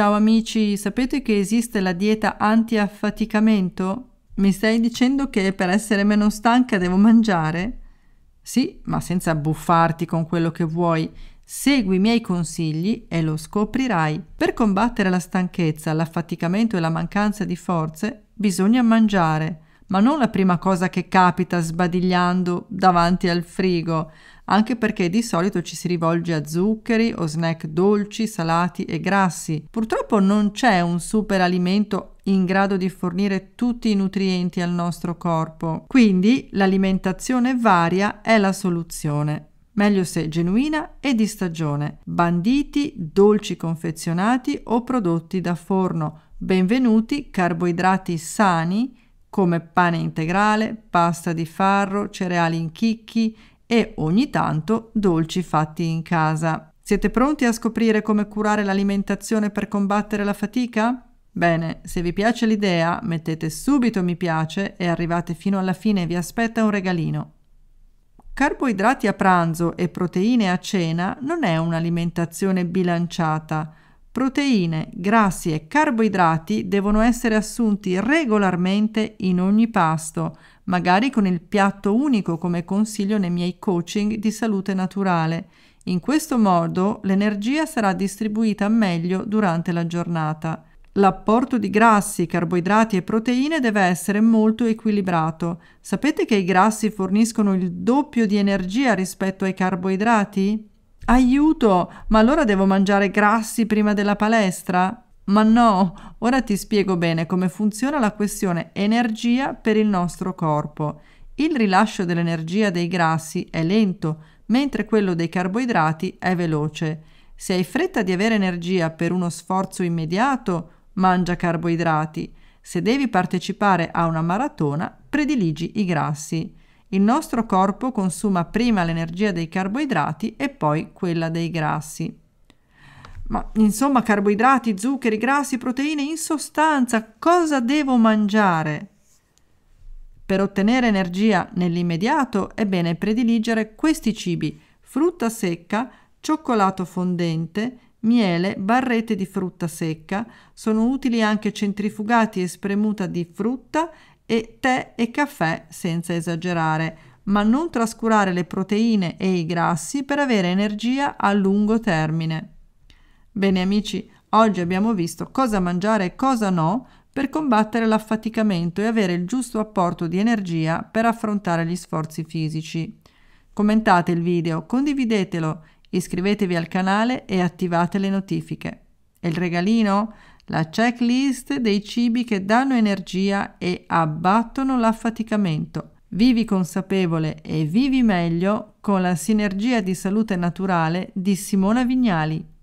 Ciao amici, sapete che esiste la dieta anti-affaticamento? Mi stai dicendo che per essere meno stanca devo mangiare? Sì, ma senza buffarti con quello che vuoi. Segui i miei consigli e lo scoprirai. Per combattere la stanchezza, l'affaticamento e la mancanza di forze bisogna mangiare ma non la prima cosa che capita sbadigliando davanti al frigo, anche perché di solito ci si rivolge a zuccheri o snack dolci, salati e grassi. Purtroppo non c'è un super alimento in grado di fornire tutti i nutrienti al nostro corpo, quindi l'alimentazione varia è la soluzione. Meglio se genuina e di stagione. Banditi, dolci confezionati o prodotti da forno. Benvenuti carboidrati sani come pane integrale, pasta di farro, cereali in chicchi e ogni tanto dolci fatti in casa. Siete pronti a scoprire come curare l'alimentazione per combattere la fatica? Bene, se vi piace l'idea mettete subito mi piace e arrivate fino alla fine, vi aspetta un regalino. Carboidrati a pranzo e proteine a cena non è un'alimentazione bilanciata, Proteine, grassi e carboidrati devono essere assunti regolarmente in ogni pasto, magari con il piatto unico come consiglio nei miei coaching di salute naturale. In questo modo l'energia sarà distribuita meglio durante la giornata. L'apporto di grassi, carboidrati e proteine deve essere molto equilibrato. Sapete che i grassi forniscono il doppio di energia rispetto ai carboidrati? Aiuto, ma allora devo mangiare grassi prima della palestra? Ma no, ora ti spiego bene come funziona la questione energia per il nostro corpo. Il rilascio dell'energia dei grassi è lento, mentre quello dei carboidrati è veloce. Se hai fretta di avere energia per uno sforzo immediato, mangia carboidrati. Se devi partecipare a una maratona, prediligi i grassi. Il nostro corpo consuma prima l'energia dei carboidrati e poi quella dei grassi. Ma insomma, carboidrati, zuccheri, grassi, proteine, in sostanza, cosa devo mangiare? Per ottenere energia nell'immediato è bene prediligere questi cibi: frutta secca, cioccolato fondente, miele, barrette di frutta secca. Sono utili anche centrifugati e spremuta di frutta e tè e caffè senza esagerare, ma non trascurare le proteine e i grassi per avere energia a lungo termine. Bene amici, oggi abbiamo visto cosa mangiare e cosa no per combattere l'affaticamento e avere il giusto apporto di energia per affrontare gli sforzi fisici. Commentate il video, condividetelo, iscrivetevi al canale e attivate le notifiche. E il regalino? la checklist dei cibi che danno energia e abbattono l'affaticamento. Vivi consapevole e vivi meglio con la sinergia di salute naturale di Simona Vignali.